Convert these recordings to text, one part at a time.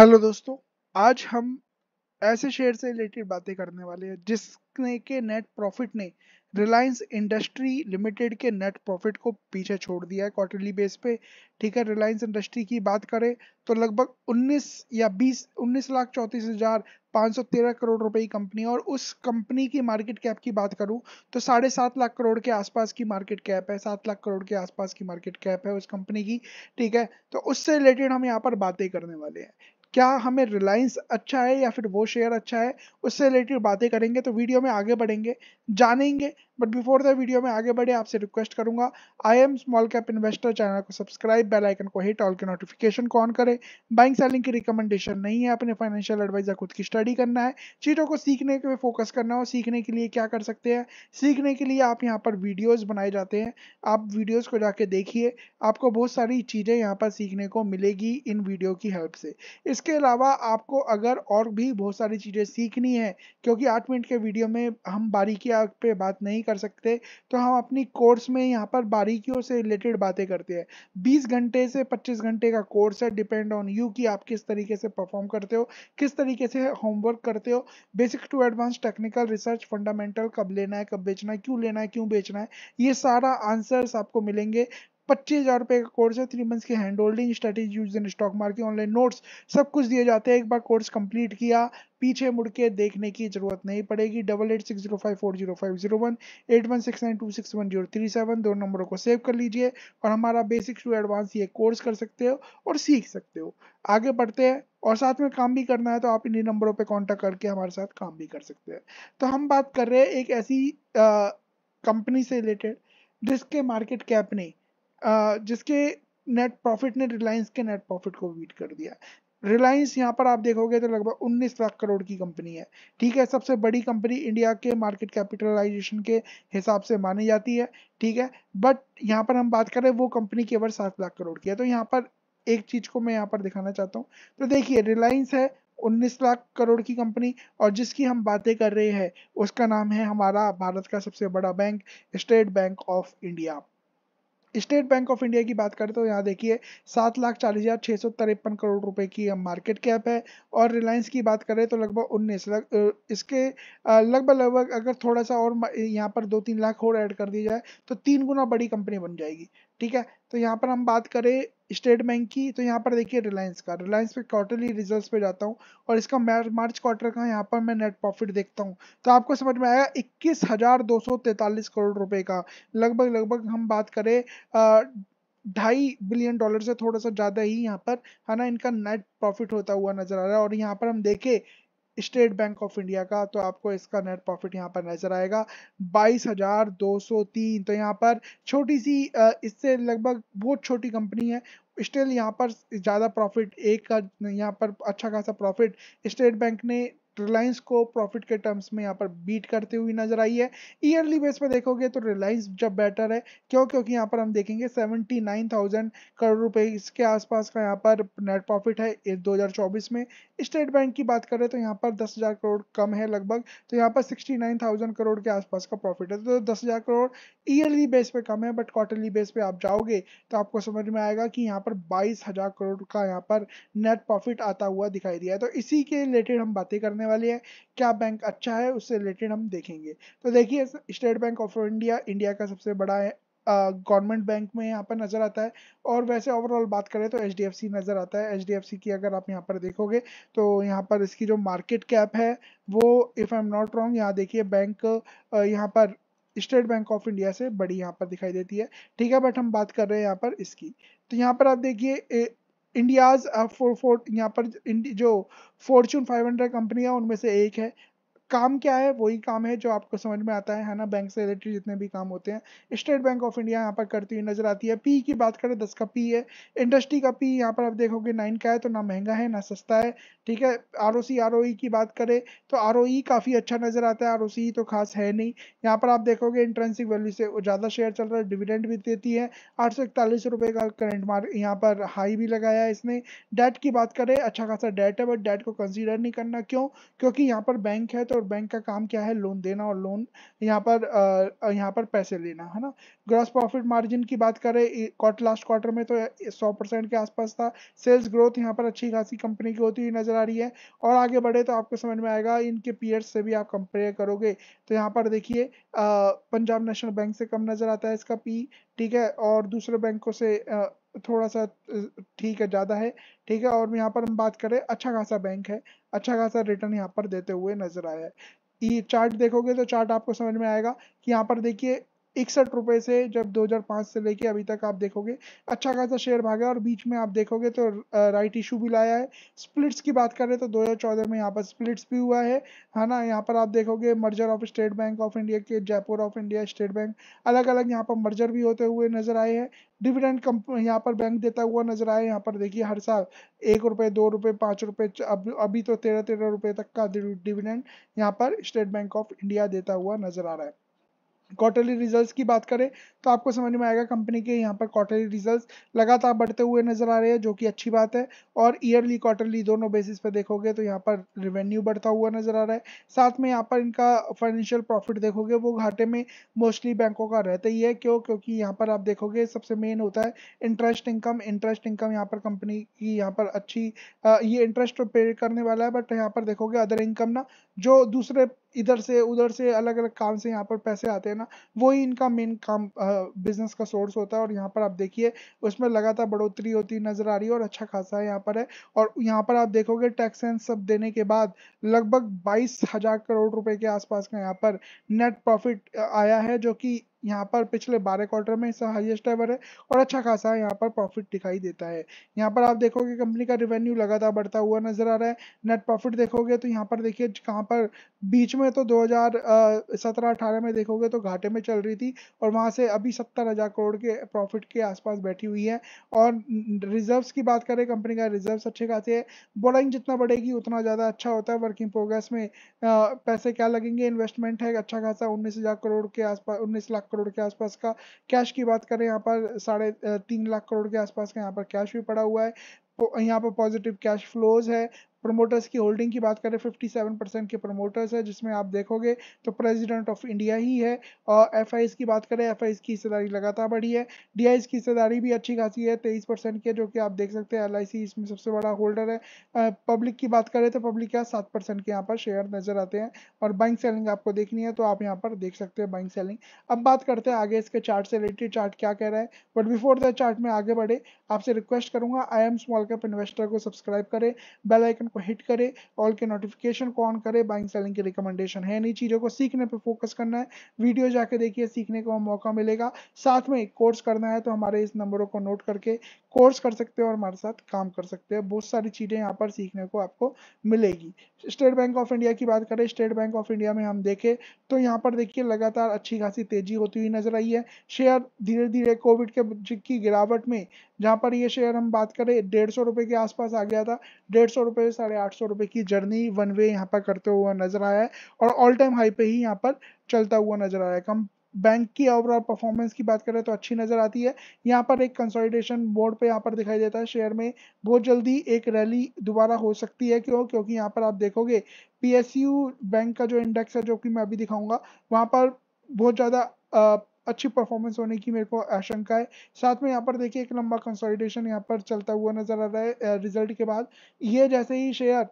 hello दोस्तों आज हम ऐसे शेयर से रिलेटेड बातें करने वाले हैं जिसने के नेट प्रॉफिट ने रिलायंस इंडस्ट्री लिमिटेड के नेट प्रॉफिट को पीछे छोड़ दिया है क्वार्टरली बेस पे ठीक है रिलायंस इंडस्ट्री की बात करें तो लगभग 19 या 20 उन्नीस लाख चौंतीस हजार पाँच सौ तेरह करोड़ रुपए की कंपनी और उस कंपनी की मार्केट कैप की बात करूं तो साढ़े सात लाख करोड़ के आसपास की मार्केट कैप है सात लाख करोड़ के आसपास की मार्केट कैप है उस कंपनी की ठीक है तो उससे रिलेटेड हम यहाँ पर बातें करने वाले हैं क्या हमें रिलायंस अच्छा है या फिर वो शेयर अच्छा है उससे रिलेटेड बातें करेंगे तो वीडियो में आगे बढ़ेंगे जानेंगे बट बिफोर द वीडियो में आगे बढ़े आपसे रिक्वेस्ट करूंगा I am small cap investor channel को सब्सक्राइब बेल आइकन को हिट ऑल के नोटिफिकेशन को ऑन करें बाइंग सेलिंग की रिकमेंडेशन नहीं है अपने फाइनेंशियल एडवाइजर खुद की स्टडी करना है चीज़ों को सीखने पे फोकस करना हो सीखने के लिए क्या कर सकते हैं सीखने के लिए आप यहाँ पर वीडियोज़ बनाए जाते हैं आप वीडियोज़ को जाके देखिए आपको बहुत सारी चीज़ें यहाँ पर सीखने को मिलेगी इन वीडियो की हेल्प से इसके अलावा आपको अगर और भी बहुत सारी चीज़ें सीखनी है क्योंकि आठ मिनट के वीडियो में हम बारीकिया पे बात नहीं कर सकते तो हम अपनी कोर्स में यहाँ पर बारीकियों से रिलेटेड बातें करते हैं बीस घंटे से पच्चीस घंटे का कोर्स है डिपेंड ऑन यू कि आप किस तरीके से परफॉर्म करते हो किस तरीके से होमवर्क करते हो basic to advance technical research fundamental कब लेना है कब बेचना है क्यों लेना है क्यों बेचना है ये सारा आंसर्स आपको मिलेंगे पच्चीस हज़ार रुपये का कोर्स है थ्री मंथ्स की hand holding strategy use in stock market online notes सब कुछ दिए जाते हैं एक बार कोर्स कंप्लीट किया पीछे मुड़ के देखने की जरूरत नहीं पड़ेगी double eight six zero five four zero five zero one eight one six nine two six one zero three seven दो नंबरों को सेव कर लीजिए और हमारा बेसिक टू एडवांस ये कोर्स कर सकते हो और सीख सकते हो आगे बढ़ते हैं और साथ में काम भी करना है तो आप इन्हीं नंबरों पर कॉन्टैक्ट करके हमारे साथ काम भी कर सकते हैं तो हम बात कर रहे हैं एक ऐसी कंपनी से रिलेटेड जिसके मार्केट कैप ने जिसके नेट प्रॉफिट ने रिलायंस के नेट प्रॉफिट को बीट कर दिया रिलायंस यहाँ पर आप देखोगे तो लगभग 19 लाख करोड़ की कंपनी है ठीक है सबसे बड़ी कंपनी इंडिया के मार्केट कैपिटलाइजेशन के हिसाब से मानी जाती है ठीक है बट यहाँ पर हम बात करें वो कंपनी केवल सात लाख करोड़ की है तो यहाँ पर एक चीज को मैं यहाँ पर दिखाना चाहता हूँ तो देखिए रिलायंस है 19 लाख करोड़ की कंपनी और जिसकी हम बातें कर रहे हैं उसका नाम है हमारा भारत का सबसे बड़ा bank State Bank of India State Bank of India की बात करें तो यहाँ देखिए सात लाख चालीस हज़ार छः सौ तिरपन करोड़ रुपए की मार्केट कैप है और रिलायंस की बात करें तो लगभग उन्नीस लाख इसके लगभग लगभग अगर थोड़ा सा और यहाँ पर दो तीन लाख और ऐड कर दिया जाए तो तीन गुना बड़ी कंपनी बन जाएगी ठीक है तो यहाँ पर हम बात करें स्टेट बैंक की तो यहाँ पर देखिए रिलायंस का रिलायंस पे क्वार्टरली रिजल्ट्स पे जाता हूँ और इसका मार्च क्वार्टर का यहाँ पर मैं नेट प्रॉफिट देखता हूँ तो आपको समझ में आएगा इक्कीस हजार दो सौ तैतालीस करोड़ रुपए का लगभग लगभग हम बात करें ढाई बिलियन डॉलर से थोड़ा सा ज़्यादा ही यहाँ पर है ना इनका नेट प्रॉफिट होता हुआ नजर आ रहा है और यहाँ पर हम देखें स्टेट बैंक ऑफ इंडिया का तो आपको इसका नेट प्रॉफिट यहाँ पर नजर आएगा बाईस हजार दो सौ तीन तो यहाँ पर छोटी सी इससे लगभग बहुत छोटी कंपनी है स्टिल यहाँ पर ज़्यादा प्रॉफिट एक का यहाँ पर अच्छा खासा प्रॉफिट स्टेट बैंक ने रिलायंस को प्रॉफिट के टर्म्स में यहाँ पर बीट करते हुई नजर आई है ईयरली बेस पर देखोगे तो रिलायंस जब बेटर है क्यों क्योंकि यहाँ पर हम देखेंगे 79,000 करोड़ रुपए इसके आसपास का यहाँ पर नेट प्रॉफिट है 2024 में स्टेट बैंक की बात करें तो यहाँ पर 10,000 करोड़ कम है लगभग तो यहाँ पर थाउजेंड करोड़ के आसपास का प्रॉफिट है तो हजार करोड़ ईयरली बेस पे कम है बट क्वार्टरली बेस पे आप जाओगे तो आपको समझ में आएगा कि यहाँ पर हजार करोड़ का यहाँ पर नेट प्रॉफिट आता हुआ दिखाई दिया है तो इसी के रिलेटेड हम बातें करने करने वाली है क्या बैंक अच्छा है उससे रिलेटेड हम देखेंगे तो देखिए State Bank of India India का सबसे बड़ा है गवर्नमेंट बैंक में यहाँ पर नज़र आता है और वैसे ओवरऑल बात करें तो एच नज़र आता है एच की अगर आप यहाँ पर देखोगे तो यहाँ पर इसकी जो मार्केट कैप है वो if I am not wrong यहाँ देखिए बैंक यहाँ पर स्टेट बैंक ऑफ इंडिया से बड़ी यहाँ पर दिखाई देती है ठीक है बट हम बात कर रहे हैं यहाँ पर इसकी तो यहाँ पर आप देखिए इंडियाज फोर फोर यहाँ पर जो फॉर्चून 500 कंपनियां उनमें से एक है काम क्या है वही काम है जो आपको समझ में आता है है ना बैंक से रिलेटेड जितने भी काम होते हैं स्टेट बैंक ऑफ इंडिया यहाँ पर करती हुई नजर आती है पी की बात करें दस का पी है इंडस्ट्री का पी यहाँ पर आप देखोगे नाइन का है तो ना महंगा है ना सस्ता है ठीक है R O C R O ई की बात करें तो आर ओ ई e काफ़ी अच्छा नजर आता है आर ओ सी तो खास है नहीं यहाँ पर आप देखोगे इंट्रेंसिक वैल्यू से ज़्यादा शेयर चल रहा है डिविडेंड भी देती है आठ सौ इकतालीस रुपये का करंट मार्क यहाँ पर हाई भी लगाया है इसने डेट की बात करें अच्छा खासा डेट है बट डेट को कंसिडर नहीं करना क्यों क्योंकि यहाँ पर बैंक है तो और बैंक का काम क्या है लोन देना और लोन यहाँ पर आ, यहाँ पर पैसे लेना है ना ग्रॉस प्रॉफिट मार्जिन की बात करें क्वार्टर लास्ट क्वार्टर में तो सौ परसेंट के आसपास था सेल्स ग्रोथ यहाँ पर अच्छी खासी कंपनी की होती हुई नजर आ रही है और आगे बढ़े तो आपको समझ में आएगा इनके पीयर्स से भी आप कंपेयर करोगे तो यहाँ पर देखिए पंजाब नेशनल बैंक से कम नजर आता है इसका पी ठीक है और दूसरे बैंकों से आ, थोड़ा सा ठीक है ज़्यादा है ठीक है और यहाँ पर हम बात करें अच्छा खासा बैंक है अच्छा खासा रिटर्न यहाँ पर देते हुए नजर आया है चार्ट देखोगे तो चार्ट आपको समझ में आएगा कि यहाँ पर देखिए इकसठ रुपए से जब 2005 से लेके अभी तक आप देखोगे अच्छा खासा शेयर भागा और बीच में आप देखोगे तो राइट इशू भी लाया है स्प्लिट्स की बात करें तो 2014 में यहाँ पर स्प्लिट्स भी हुआ है है ना यहाँ पर आप देखोगे merger of State Bank of India के Jaipur of India State Bank अलग अलग यहाँ पर मर्जर भी होते हुए नजर आए हैं डिविडेंड कम यहाँ पर बैंक देता हुआ नजर आया यहाँ पर देखिए हर साल एक रुपये दो रुपये पाँच रुपये अब अभी तो तेरह तेरह रुपये तक का डिविडेंड यहाँ पर स्टेट बैंक ऑफ इंडिया देता हुआ नजर आ रहा है क्वार्टरली रिजल्ट्स की बात करें तो आपको समझ में आएगा कंपनी के यहाँ पर क्वार्टरली रिजल्ट्स लगातार बढ़ते हुए नजर आ रहे हैं जो कि अच्छी बात है और ईयरली क्वार्टरली दोनों बेसिस पर देखोगे तो यहाँ पर रेवेन्यू बढ़ता हुआ नजर आ रहा है साथ में यहाँ पर इनका फाइनेंशियल प्रॉफिट देखोगे वो घाटे में मोस्टली बैंकों का रहता ही है क्यों क्योंकि यहाँ पर आप देखोगे सबसे मेन होता है इंटरेस्ट इनकम इंटरेस्ट इनकम यहाँ पर कंपनी की यहाँ पर अच्छी ये इंटरेस्ट पे करने वाला है बट यहाँ पर देखोगे अदर इनकम ना जो दूसरे इधर से उधर से अलग अलग काम से यहाँ पर पैसे आते हैं ना वही इनका मेन काम बिजनेस का सोर्स होता है और यहाँ पर आप देखिए उसमें लगातार बढ़ोतरी होती नजर आ रही है और अच्छा खासा यहाँ पर है और यहाँ पर आप देखोगे टैक्स एंड सब देने के बाद लगभग बाईस हजार करोड़ रुपए के आसपास का यहाँ पर नेट प्रॉफिट आया है जो कि यहाँ पर पिछले बारह क्वार्टर में इसका हाईएस्ट एवर है और अच्छा खासा यहाँ पर प्रॉफिट दिखाई देता है यहाँ पर आप देखोगे कंपनी का रिवेन्यू लगातार बढ़ता हुआ नजर आ रहा है नेट प्रॉफिट देखोगे तो यहाँ पर देखिए कहाँ पर बीच में तो 2017-18 में देखोगे तो घाटे में चल रही थी और वहाँ से अभी सत्तर हज़ार करोड़ के प्रॉफिट के आसपास बैठी हुई है और रिजर्व्स की बात करें कंपनी का रिजर्व्स अच्छे खासे है बोलाइंग जितना बढ़ेगी उतना ज़्यादा अच्छा होता है वर्किंग प्रोग्रेस में पैसे क्या लगेंगे इन्वेस्टमेंट है अच्छा खासा उन्नीस करोड़ के आसपास उन्नीस लाख करोड़ के आसपास का कैश की बात करें यहाँ पर साढ़े तीन लाख करोड़ के आसपास का यहाँ पर कैश भी पड़ा हुआ है यहाँ पर पॉजिटिव कैश फ्लोज है प्रमोटर्स की होल्डिंग की बात करें 57 परसेंट के प्रमोटर्स है जिसमें आप देखोगे तो प्रेसिडेंट ऑफ इंडिया ही है और एफ की बात करें एफ की हिस्सेदारी लगातार बढ़ी है डी की हिस्सेदारी भी अच्छी खासी है तेईस परसेंट की जो कि आप देख सकते हैं एल इसमें सबसे बड़ा होल्डर है पब्लिक की बात करें तो पब्लिक का सात परसेंट के यहाँ पर शेयर नजर आते हैं और बैंक सेलिंग आपको देखनी है तो आप यहाँ पर देख सकते हैं बैंक सेलिंग अब बात करते हैं आगे इसके चार्ट से रिलेटेड चार्ट क्या कह रहा है बट बिफोर द चार्ट में आगे बढ़े आपसे रिक्वेस्ट करूंगा I am small cap investor को सब्सक्राइब करें बेलाइकन को हिट करे ऑल के नोटिफिकेशन को ऑन करे बाइंग सेलिंग की रिकमेंडेशन है नई चीज़ों को सीखने पर फोकस करना है वीडियो जाके देखिए सीखने का मौका मिलेगा साथ में एक कोर्स करना है तो हमारे इस नंबरों को नोट करके कोर्स कर सकते हो और हमारे साथ काम कर सकते हो बहुत सारी चीज़ें यहाँ पर सीखने को आपको मिलेगी स्टेट बैंक ऑफ इंडिया की बात करें स्टेट बैंक ऑफ इंडिया में हम देखें तो यहाँ पर देखिए लगातार अच्छी खासी तेजी होती हुई नजर आई है शेयर धीरे धीरे कोविड के की गिरावट में जहाँ पर ये शेयर हम बात करें डेढ़ सौ रुपये के आसपास आ गया था डेढ़ सौ रुपये साढ़े आठ सौ रुपए की जर्नी वन वे यहाँ पर करते हुआ नजर आया है और ऑल टाइम हाई पे ही यहाँ पर चलता हुआ नजर आया है कम बैंक की ओवरऑल परफॉर्मेंस की बात करें तो अच्छी नजर आती है यहाँ पर एक कंसोलिडेशन बोर्ड पे यहाँ पर दिखाई देता है शेयर में बहुत जल्दी एक रैली दोबारा हो सकती है क्यों क्योंकि यहाँ पर आप देखोगे पीएसयू बैंक का जो इंडेक्स है जो कि मैं अभी दिखाऊंगा वहाँ पर बहुत ज़्यादा अच्छी परफॉर्मेंस होने की मेरे को आशंका है साथ में यहाँ पर देखिए एक लंबा कंसोलिडेशन यहाँ पर चलता हुआ नजर आ रहा है रिजल्ट के बाद ये जैसे ही शेयर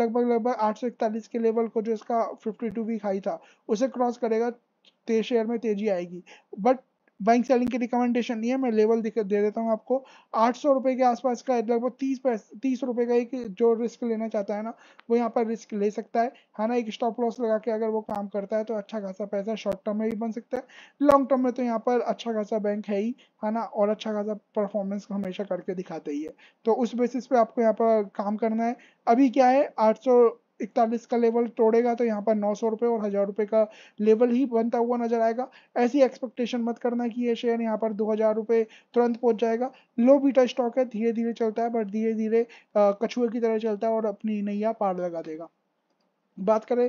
लगभग लगभग आठ सौ इकतालीस के लेवल को जो इसका फिफ्टी टू वीक हाई था उसे क्रॉस करेगा तेज शेयर में तेजी आएगी बट बैंक सेलिंग की रिकमेंडेशन नहीं है मैं लेवल दे देता हूँ आपको आठ सौ रुपये के आसपास का लगभग तीस तीस रुपये का एक जो रिस्क लेना चाहता है ना वो यहाँ पर रिस्क ले सकता है है हाँ ना एक स्टॉप लॉस लगा के अगर वो काम करता है तो अच्छा खासा पैसा शॉर्ट टर्म में भी बन सकता है लॉन्ग टर्म में तो यहाँ पर अच्छा खासा बैंक है ही है हाँ ना और अच्छा खासा परफॉर्मेंस हमेशा करके दिखाते ही है तो उस बेसिस पे आपको यहाँ पर काम करना है अभी क्या है आठ सौ इकतालीस का लेवल तोड़ेगा तो यहाँ पर नौ सौ रुपये और हज़ार रुपये का लेवल ही बनता हुआ नजर आएगा ऐसी एक्सपेक्टेशन मत करना कि ये शेयर यहाँ पर दो हज़ार रुपये तुरंत पहुँच जाएगा लो बीटा स्टॉक है धीरे धीरे चलता है बट धीरे धीरे कछुए की तरह चलता है और अपनी नैया पार लगा देगा बात करें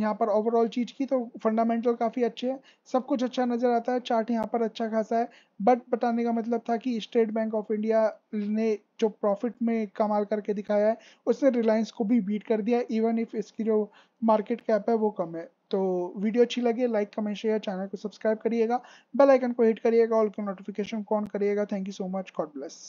यहाँ पर ओवरऑल चीज की तो फंडामेंटल काफ़ी अच्छे हैं सब कुछ अच्छा नज़र आता है चार्ट यहाँ पर अच्छा खासा है बट बताने का मतलब था कि स्टेट बैंक ऑफ इंडिया ने जो प्रॉफिट में कमाल करके दिखाया है उसने रिलायंस को भी बीट कर दिया इवन इफ इसकी जो मार्केट कैप है वो कम है तो वीडियो अच्छी लगे लाइक कमेंट शेयर चैनल को सब्सक्राइब करिएगा बेल आइकन को हिट करिएगा ऑल को नोटिफिकेशन को ऑन करिएगा thank you so much God bless